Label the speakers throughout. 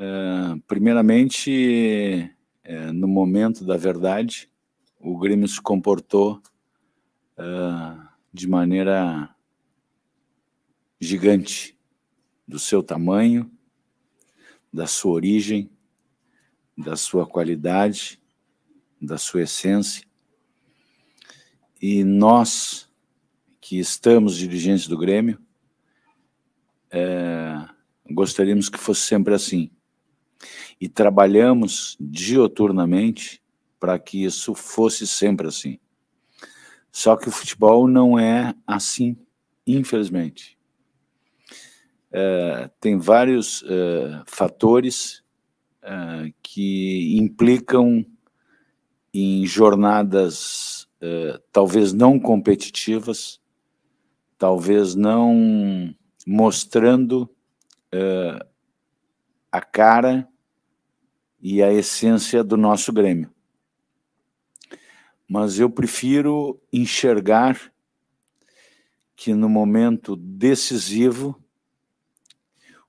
Speaker 1: Eh, primeiramente, eh, no momento da verdade, o Grêmio se comportou eh, de maneira gigante, do seu tamanho, da sua origem, da sua qualidade, da sua essência. E nós, que estamos dirigentes do Grêmio, é, gostaríamos que fosse sempre assim e trabalhamos dioturnamente para que isso fosse sempre assim. Só que o futebol não é assim, infelizmente. É, tem vários é, fatores é, que implicam em jornadas é, talvez não competitivas, talvez não mostrando é, a cara e a essência do nosso Grêmio. Mas eu prefiro enxergar que no momento decisivo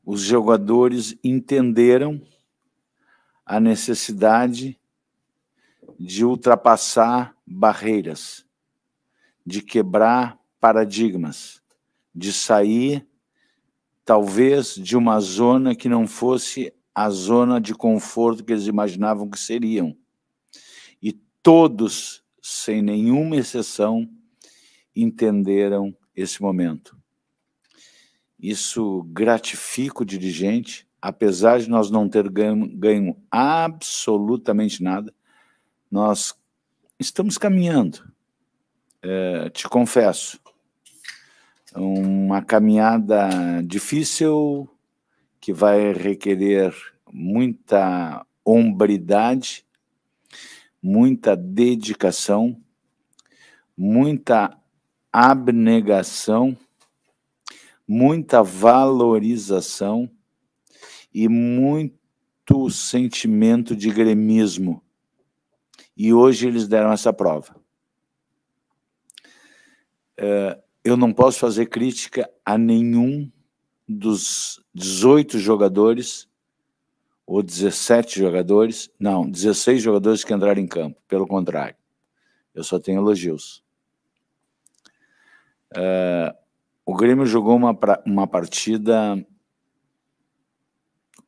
Speaker 1: os jogadores entenderam a necessidade de ultrapassar barreiras, de quebrar paradigmas, de sair talvez de uma zona que não fosse a zona de conforto que eles imaginavam que seriam. E todos, sem nenhuma exceção, entenderam esse momento. Isso gratifica o dirigente, apesar de nós não ter ganho, ganho absolutamente nada, nós estamos caminhando. É, te confesso, uma caminhada difícil, que vai requerer muita hombridade, muita dedicação, muita abnegação, muita valorização e muito sentimento de gremismo. E hoje eles deram essa prova. Eh, eu não posso fazer crítica a nenhum dos 18 jogadores, ou 17 jogadores, não, 16 jogadores que entraram em campo, pelo contrário. Eu só tenho elogios. Uh, o Grêmio jogou uma, uma partida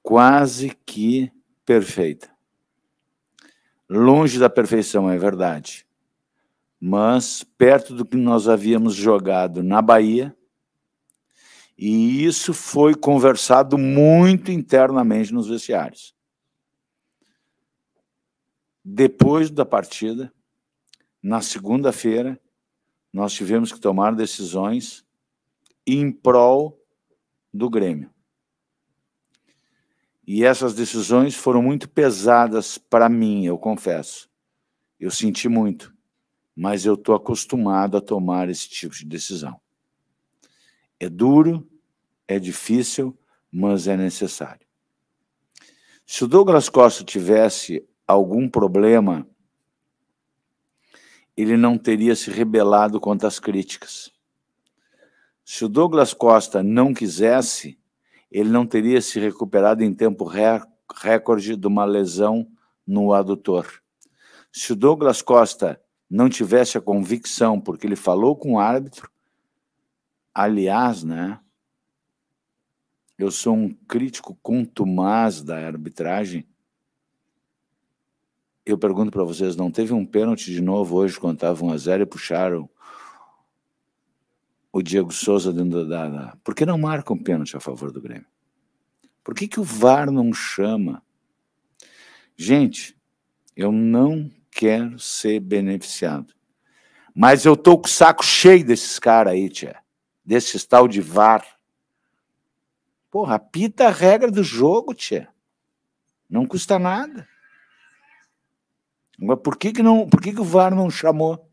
Speaker 1: quase que perfeita. Longe da perfeição, é verdade. Mas perto do que nós havíamos jogado na Bahia e isso foi conversado muito internamente nos vestiários. Depois da partida, na segunda-feira, nós tivemos que tomar decisões em prol do Grêmio. E essas decisões foram muito pesadas para mim, eu confesso. Eu senti muito, mas eu estou acostumado a tomar esse tipo de decisão. É duro, é difícil, mas é necessário. Se o Douglas Costa tivesse algum problema, ele não teria se rebelado contra as críticas. Se o Douglas Costa não quisesse, ele não teria se recuperado em tempo recorde de uma lesão no adutor. Se o Douglas Costa não tivesse a convicção, porque ele falou com o árbitro, Aliás, né? Eu sou um crítico contumaz da arbitragem. Eu pergunto para vocês, não teve um pênalti de novo hoje quando estava 1 a 0 e puxaram o Diego Souza dentro da, da... Por que não marcam um pênalti a favor do Grêmio? Por que, que o VAR não chama? Gente, eu não quero ser beneficiado. Mas eu tô com o saco cheio desses caras aí, Tchê desses tal de VAR. Porra, apita a regra do jogo, tia. Não custa nada. Mas por que, que, não, por que, que o VAR não chamou?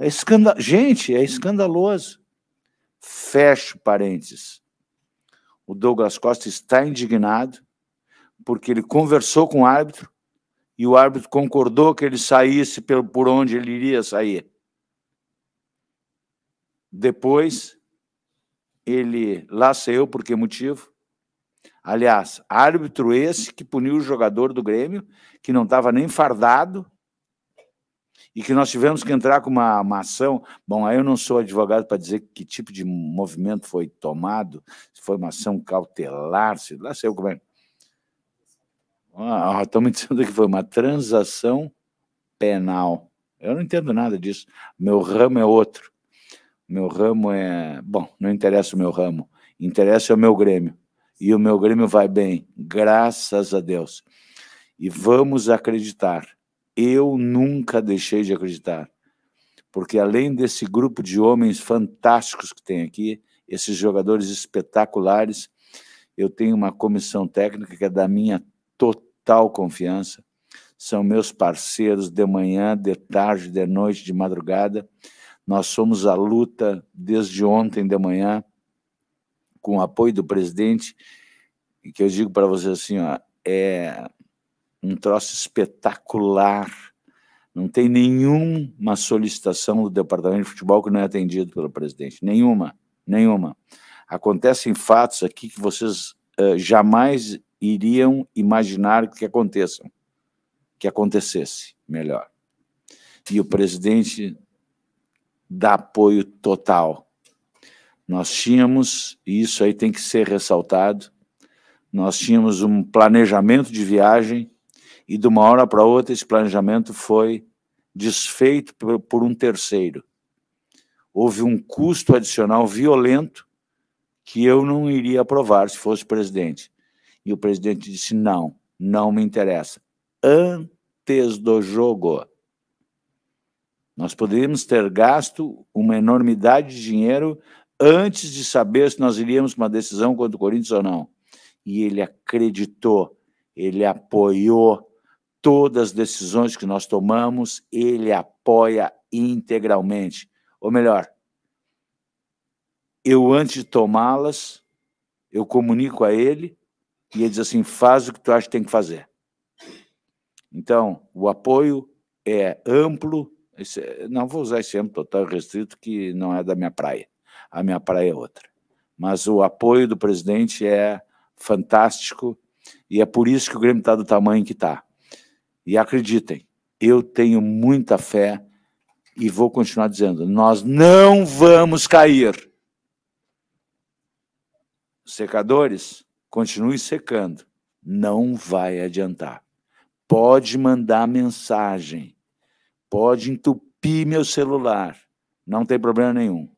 Speaker 1: É escandal... Gente, é escandaloso. Fecho parênteses. O Douglas Costa está indignado porque ele conversou com o árbitro e o árbitro concordou que ele saísse por onde ele iria sair. Depois, ele lá saiu por que motivo? Aliás, árbitro esse que puniu o jogador do Grêmio, que não estava nem fardado, e que nós tivemos que entrar com uma, uma ação. Bom, aí eu não sou advogado para dizer que tipo de movimento foi tomado, se foi uma ação cautelar, se lá como é. Ah, estão ah, me dizendo que foi uma transação penal. Eu não entendo nada disso. Meu ramo é outro. Meu ramo é. Bom, não interessa o meu ramo, interessa é o meu Grêmio. E o meu Grêmio vai bem, graças a Deus. E vamos acreditar. Eu nunca deixei de acreditar. Porque além desse grupo de homens fantásticos que tem aqui, esses jogadores espetaculares, eu tenho uma comissão técnica que é da minha total confiança. São meus parceiros de manhã, de tarde, de noite, de madrugada. Nós somos a luta desde ontem de manhã, com o apoio do presidente, e que eu digo para você assim, ó, é um troço espetacular. Não tem nenhuma solicitação do departamento de futebol que não é atendido pelo presidente. Nenhuma, nenhuma. Acontecem fatos aqui que vocês uh, jamais iriam imaginar que aconteçam, que acontecesse, melhor. E o presidente dá apoio total. Nós tínhamos, e isso aí tem que ser ressaltado, nós tínhamos um planejamento de viagem e de uma hora para outra esse planejamento foi desfeito por, um terceiro. Houve um custo adicional violento que eu não iria aprovar se fosse presidente. E o presidente disse: não, não me interessa. Antes do jogo, nós poderíamos ter gasto uma enormidade de dinheiro antes de saber se nós iríamos uma decisão contra o Corinthians ou não. E ele acreditou, ele apoiou todas as decisões que nós tomamos, ele apoia integralmente. Ou melhor, eu antes de tomá-las, eu comunico a ele e ele diz assim: faz o que tu acha que tem que fazer. Então, o apoio é amplo, esse, é, não vou usar esse âmbito total restrito, que não é da minha praia. A minha praia é outra. Mas o apoio do presidente é fantástico e é por isso que o Grêmio está do tamanho que está. E acreditem, eu tenho muita fé e vou continuar dizendo: nós não vamos cair. Secadores, continue secando. Não vai adiantar. Pode mandar mensagem Pode entupir meu celular, não tem problema nenhum.